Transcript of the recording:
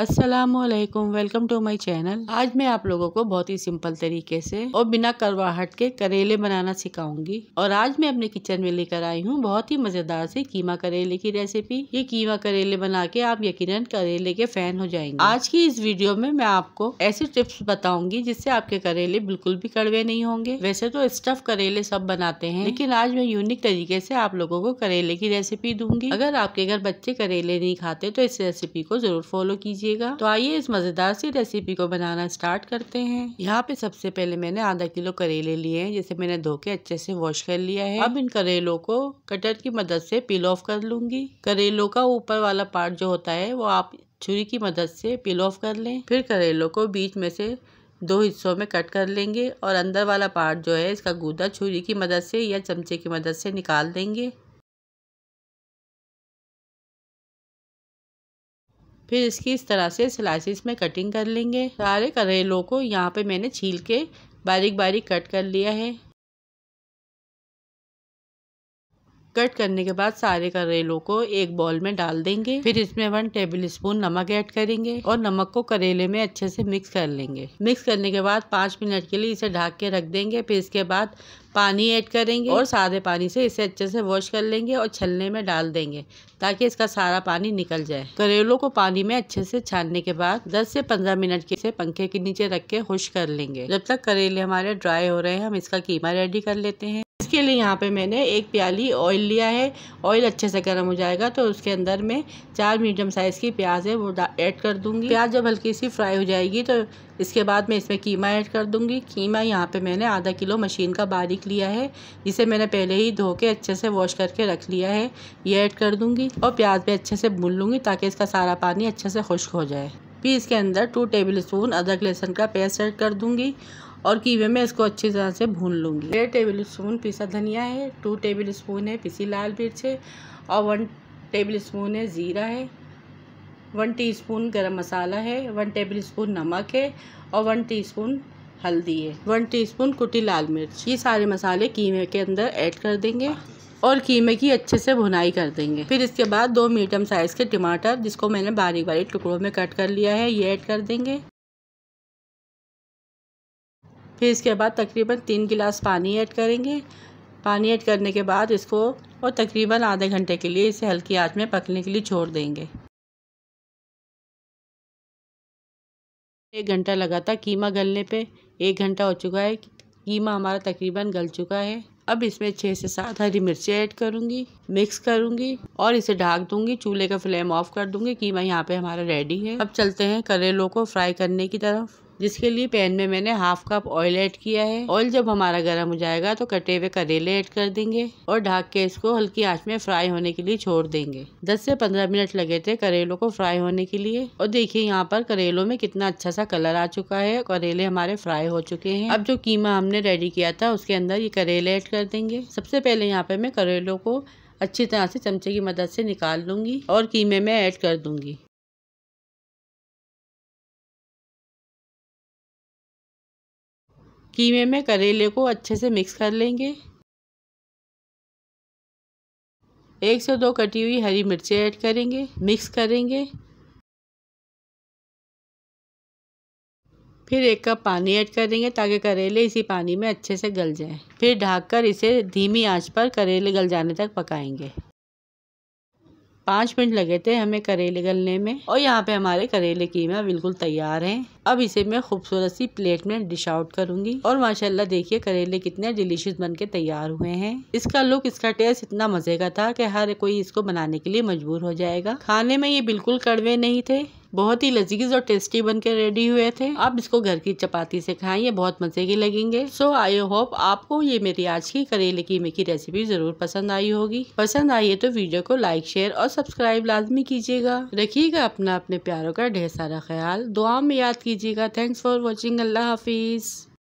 Aslam welcome to my channel आज मैं आप लोगों को बहुत ही सिंपल तरीके से और बिना करवाहट के करेले बनाना सिखाऊंगी और आज मैं अपने किचन में लेकर आई हूँ बहुत ही मजेदार से कीमा करेले की रेसिपी ये कीमा करेले बना के आप यकीनन करेले के फैन हो जाएंगे आज की इस वीडियो में मैं आपको ऐसी टिप्स बताऊंगी जिससे आपके करेले बिल्कुल भी कड़वे नहीं होंगे वैसे तो स्टफ करेले सब बनाते हैं लेकिन आज मैं यूनिक तरीके से आप लोगों को करेले की रेसिपी दूंगी अगर आपके घर बच्चे करेले नहीं खाते तो इस रेसिपी को जरूर फॉलो कीजिए दीजिएगा तो आइए इस मज़ेदार सी रेसिपी को बनाना स्टार्ट करते हैं यहाँ पे सबसे पहले मैंने आधा किलो करेले लिए हैं जिसे मैंने धो के अच्छे से वॉश कर लिया है अब इन करेलों को कटर की मदद से पील ऑफ कर लूंगी करेलों का ऊपर वाला पार्ट जो होता है वो आप छुरी की मदद से पील ऑफ कर लें फिर करेलों को बीच में से दो हिस्सों में कट कर लेंगे और अंदर वाला पार्ट जो है इसका गूदा छुरी की मदद से या चमचे की मदद से निकाल देंगे फिर इसकी इस तरह से स्लाइसिस में कटिंग कर लेंगे सारे करेलों को यहाँ पे मैंने छील के बारीक बारीक कट कर लिया है कट करने के बाद सारे करेलों को एक बॉल में डाल देंगे फिर इसमें वन टेबल स्पून नमक ऐड करेंगे और नमक को करेले में अच्छे से मिक्स कर लेंगे मिक्स करने के बाद पाँच मिनट के लिए इसे ढाक के रख देंगे फिर इसके बाद पानी ऐड करेंगे और सादे पानी से इसे अच्छे से वॉश कर लेंगे और छलने में डाल देंगे ताकि इसका सारा पानी निकल जाए करेलों को पानी में अच्छे से छानने के बाद 10 से 15 मिनट के से पंखे के नीचे रख के खुश कर लेंगे जब तक करेले हमारे ड्राई हो रहे हैं हम इसका कीमा रेडी कर लेते हैं इसके लिए यहाँ पे मैंने एक प्याली ऑयल लिया है ऑयल अच्छे से गर्म हो जाएगा तो उसके अंदर मैं चार मीडियम साइज़ की प्याज है वो ऐड कर दूँगी प्याज जब हल्की सी फ्राई हो जाएगी तो इसके बाद मैं इसमें कीमा ऐड कर दूँगी कीमा यहाँ पे मैंने आधा किलो मशीन का बारीक लिया है जिसे मैंने पहले ही धो के अच्छे से वॉश करके रख लिया है ये ऐड कर दूँगी और प्याज भी अच्छे से भून लूँगी ताकि इसका सारा पानी अच्छे से खुश्क हो जाए फिर इसके अंदर टू टेबल स्पून अदरक लहसुन का पेस्ट ऐड कर दूँगी और कीवे में इसको अच्छी तरह से भून लूँगी डेढ़ टेबल स्पून पिसा धनिया है टू टेबल स्पून है पिसी लाल मिर्च है और वन टेबल स्पून है ज़ीरा है वन टीस्पून गरम मसाला है वन टेबल स्पून नमक है और वन टीस्पून हल्दी है वन टीस्पून कुटी लाल मिर्च ये सारे मसाले कीमे के अंदर ऐड कर देंगे और कीमे की अच्छे से भुनाई कर देंगे फिर इसके बाद दो मीडियम साइज़ के टमाटर जिसको मैंने बारीक बारीक टुकड़ों में कट कर लिया है ये ऐड कर देंगे फिर इसके बाद तकरीबन तीन गिलास पानी ऐड करेंगे पानी ऐड करने के बाद इसको और तकरीबन आधे घंटे के लिए इसे हल्की आंच में पकने के लिए छोड़ देंगे एक घंटा लगा था कीमा गलने पे एक घंटा हो चुका है कीमा हमारा तकरीबन गल चुका है अब इसमें छः से सात हरी मिर्ची ऐड करूँगी मिक्स करूँगी और इसे ढाक दूँगी चूल्हे का फ्लेम ऑफ कर दूँगी कीमा यहाँ पे हमारा रेडी है अब चलते हैं करेलों को फ्राई करने की तरफ जिसके लिए पैन में मैंने हाफ कप ऑयल ऐड किया है ऑयल जब हमारा गर्म हो जाएगा तो कटे हुए करेले ऐड कर देंगे और ढाक के इसको हल्की आंच में फ्राई होने के लिए छोड़ देंगे दस से पंद्रह मिनट लगे थे करेलों को फ्राई होने के लिए और देखिए यहाँ पर करेलों में कितना अच्छा सा कलर आ चुका है करेले हमारे फ्राई हो चुके हैं अब जो कीमा हमने रेडी किया था उसके अंदर ये करेले ऐड कर देंगे सबसे पहले यहाँ पे मैं करेलों को अच्छी तरह से चमचे की मदद से निकाल लूंगी और कीमे में ऐड कर दूंगी कीमे में करेले को अच्छे से मिक्स कर लेंगे एक से दो कटी हुई हरी मिर्ची ऐड करेंगे मिक्स करेंगे फिर एक कप पानी ऐड करेंगे ताकि करेले इसी पानी में अच्छे से गल जाएं। फिर ढककर इसे धीमी आंच पर करेले गल जाने तक पकाएंगे पाँच मिनट लगे थे हमें करेले गलने में और यहाँ पे हमारे करेले कीमा बिल्कुल तैयार हैं अब इसे मैं खूबसूरत सी प्लेट में डिश आउट करूंगी और माशाल्लाह देखिए करेले कितने डिलीशियस बन के तैयार हुए हैं इसका लुक इसका टेस्ट इतना मज़े का था कि हर कोई इसको बनाने के लिए मजबूर हो जाएगा खाने में ये बिल्कुल कड़वे नहीं थे बहुत ही लजीज और टेस्टी बनकर रेडी हुए थे आप इसको घर की चपाती से खाएं ये बहुत मज़े के लगेंगे सो आई होप आपको ये मेरी आज की करेले कीमे की रेसिपी ज़रूर पसंद आई होगी पसंद आई है तो वीडियो को लाइक शेयर और सब्सक्राइब लाजमी कीजिएगा रखिएगा अपना अपने प्यारों का ढेर सारा ख्याल दुआ में याद कीजिएगा थैंक्स फॉर वॉचिंग अल्लाह हाफिज़